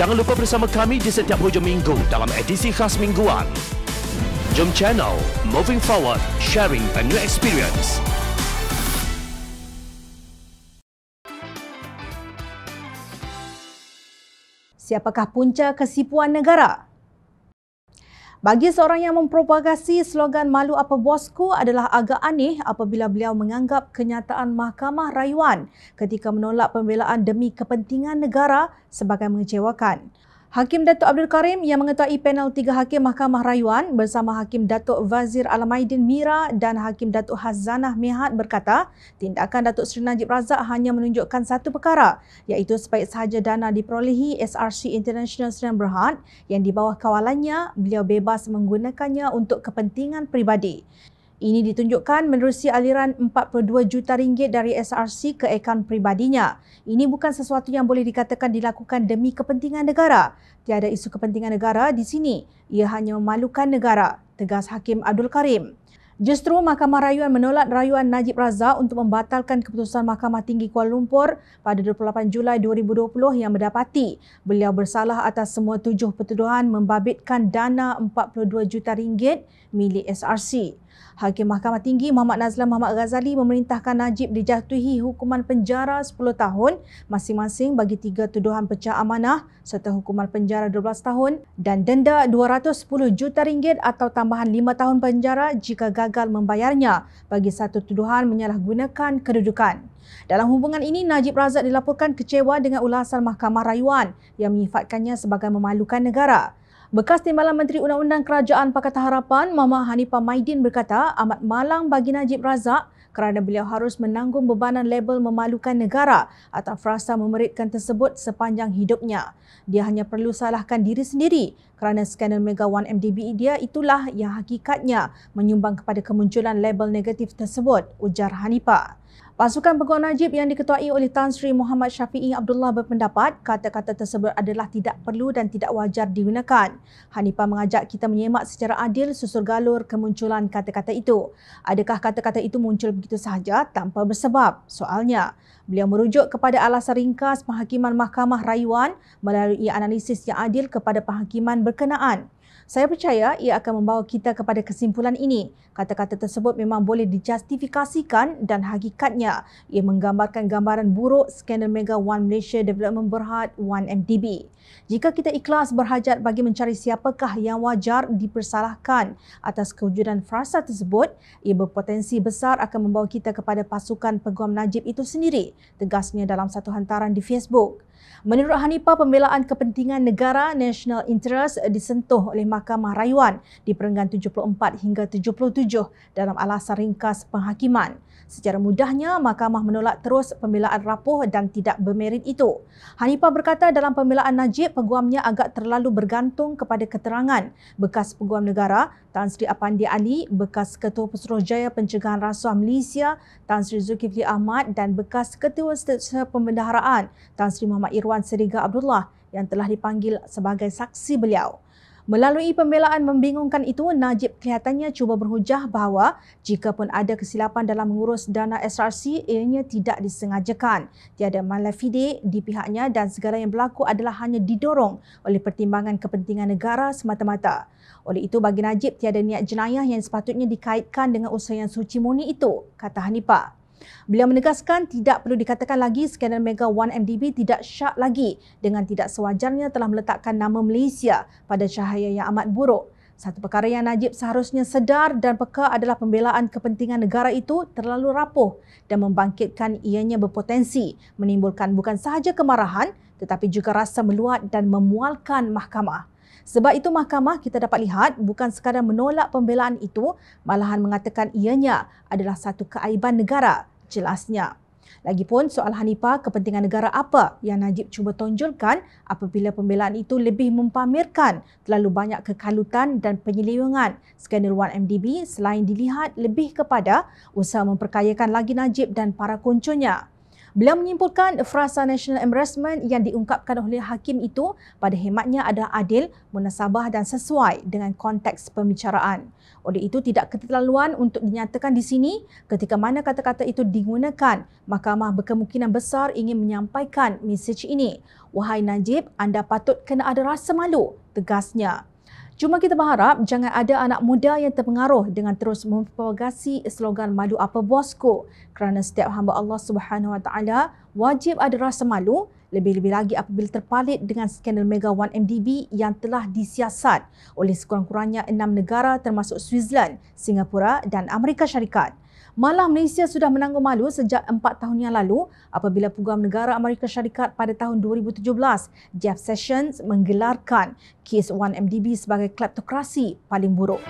Jangan lupa bersama kami di setiap hujung minggu dalam edisi khas mingguan. Jom channel Moving Forward, sharing a new experience. Siapakah punca kesipuan negara? Bagi seorang yang mempropagasi slogan malu apa bosku adalah agak aneh apabila beliau menganggap kenyataan Mahkamah Rayuan ketika menolak pembelaan demi kepentingan negara sebagai mengecewakan. Hakim Datuk Abdul Karim yang mengetuai panel tiga hakim Mahkamah Rayuan bersama Hakim Datuk Vazir Alamaidin Mira dan Hakim Datuk Hazanah Mehat berkata, tindakan Datuk Seri Najib Razak hanya menunjukkan satu perkara, iaitu sebaik sahaja dana diperolehi SRC International Seri Berhad yang di bawah kawalannya, beliau bebas menggunakannya untuk kepentingan peribadi. Ini ditunjukkan menerusi aliran 42 juta ringgit dari SRC ke akaun pribadinya. Ini bukan sesuatu yang boleh dikatakan dilakukan demi kepentingan negara. Tiada isu kepentingan negara di sini. Ia hanya memalukan negara, tegas Hakim Abdul Karim. Justru Mahkamah Rayuan menolak rayuan Najib Razak untuk membatalkan keputusan Mahkamah Tinggi Kuala Lumpur pada 28 Julai 2020 yang mendapati beliau bersalah atas semua tujuh pertuduhan membabitkan dana 42 juta ringgit milik SRC. Hakim Mahkamah Tinggi Muhammad Nazlan Muhammad Ghazali memerintahkan Najib dijatuhi hukuman penjara 10 tahun masing-masing bagi tiga tuduhan pecah amanah serta hukuman penjara 12 tahun dan denda 210 juta ringgit atau tambahan 5 tahun penjara jika gagal membayarnya bagi satu tuduhan menyalahgunakan kedudukan. Dalam hubungan ini, Najib Razak dilaporkan kecewa dengan ulasan Mahkamah Rayuan yang menyifatkannya sebagai memalukan negara. Bekas Timbalan Menteri Undang-Undang Kerajaan Pakatan Harapan, Mama Hanifah Maidin berkata amat malang bagi Najib Razak kerana beliau harus menanggung bebanan label memalukan negara atau frasa memeritkan tersebut sepanjang hidupnya. Dia hanya perlu salahkan diri sendiri kerana skandal Mega 1MDB dia itulah yang hakikatnya menyumbang kepada kemunculan label negatif tersebut, ujar Hanifah. Pasukan Pengawal Najib yang diketuai oleh Tan Sri Muhammad Syafi'i Abdullah berpendapat kata-kata tersebut adalah tidak perlu dan tidak wajar digunakan. Hanifah mengajak kita menyemak secara adil susur galur kemunculan kata-kata itu. Adakah kata-kata itu muncul begitu sahaja tanpa bersebab? Soalnya, beliau merujuk kepada alasan ringkas penghakiman Mahkamah Rayuan melalui analisis yang adil kepada penghakiman berkenaan. Saya percaya ia akan membawa kita kepada kesimpulan ini. Kata-kata tersebut memang boleh dijustifikasikan dan hakikatnya ia menggambarkan gambaran buruk skandal mega One Malaysia Development Berhad 1MDB. Jika kita ikhlas berhajat bagi mencari siapakah yang wajar dipersalahkan atas kewujudan frasa tersebut, ia berpotensi besar akan membawa kita kepada pasukan peguam Najib itu sendiri, tegasnya dalam satu hantaran di Facebook. Menurut Hanipa, pembelaan kepentingan negara national interest eh, disentuh oleh Mahkamah Rayuan di perenggan 74 hingga 77 dalam alasan ringkas penghakiman. Secara mudahnya, Mahkamah menolak terus pembelaan rapuh dan tidak bermerit itu. Hanipa berkata dalam pembelaan Najib, peguamnya agak terlalu bergantung kepada keterangan bekas peguam negara Tan Sri Apandi Ali, bekas Ketua Pesuruhjaya Pencegahan Rasuah Malaysia Tan Sri Zulkifli Ahmad dan bekas Ketua Setiausaha Pembendaharaan Tan Sri Muhammad Irwan Seriga Abdullah yang telah dipanggil sebagai saksi beliau. Melalui pembelaan membingungkan itu, Najib kelihatannya cuba berhujah bahawa jika pun ada kesilapan dalam mengurus dana SRC, ianya tidak disengajakan. Tiada malafide di pihaknya dan segala yang berlaku adalah hanya didorong oleh pertimbangan kepentingan negara semata-mata. Oleh itu, bagi Najib, tiada niat jenayah yang sepatutnya dikaitkan dengan usaha yang suci murni itu, kata Hanipa. Beliau menegaskan tidak perlu dikatakan lagi skandal mega 1MDB tidak syak lagi dengan tidak sewajarnya telah meletakkan nama Malaysia pada cahaya yang amat buruk. Satu perkara yang Najib seharusnya sedar dan peka adalah pembelaan kepentingan negara itu terlalu rapuh dan membangkitkan ianya berpotensi menimbulkan bukan sahaja kemarahan tetapi juga rasa meluat dan memualkan mahkamah. Sebab itu mahkamah kita dapat lihat bukan sekadar menolak pembelaan itu, malahan mengatakan ianya adalah satu keaiban negara, jelasnya. Lagipun soal Hanipa kepentingan negara apa yang Najib cuba tonjolkan apabila pembelaan itu lebih mempamerkan terlalu banyak kekalutan dan penyelewengan skandal 1MDB selain dilihat lebih kepada usaha memperkayakan lagi Najib dan para kuncunya. Beliau menyimpulkan frasa national embarrassment yang diungkapkan oleh hakim itu pada hematnya adalah adil, munasabah dan sesuai dengan konteks pembicaraan. Oleh itu, tidak keterlaluan untuk dinyatakan di sini ketika mana kata-kata itu digunakan. Mahkamah berkemungkinan besar ingin menyampaikan mesej ini. Wahai Najib, anda patut kena ada rasa malu, tegasnya. Cuma kita berharap jangan ada anak muda yang terpengaruh dengan terus mempropagasi slogan madu apa bosku kerana setiap hamba Allah Subhanahu Wa Taala wajib ada rasa malu lebih-lebih lagi apabila terpalit dengan skandal Mega 1MDB yang telah disiasat oleh sekurang-kurangnya enam negara termasuk Switzerland, Singapura dan Amerika Syarikat. Malah Malaysia sudah menanggung malu sejak 4 tahun yang lalu apabila Peguam Negara Amerika Syarikat pada tahun 2017 Jeff Sessions menggelarkan kes 1MDB sebagai kleptokrasi paling buruk.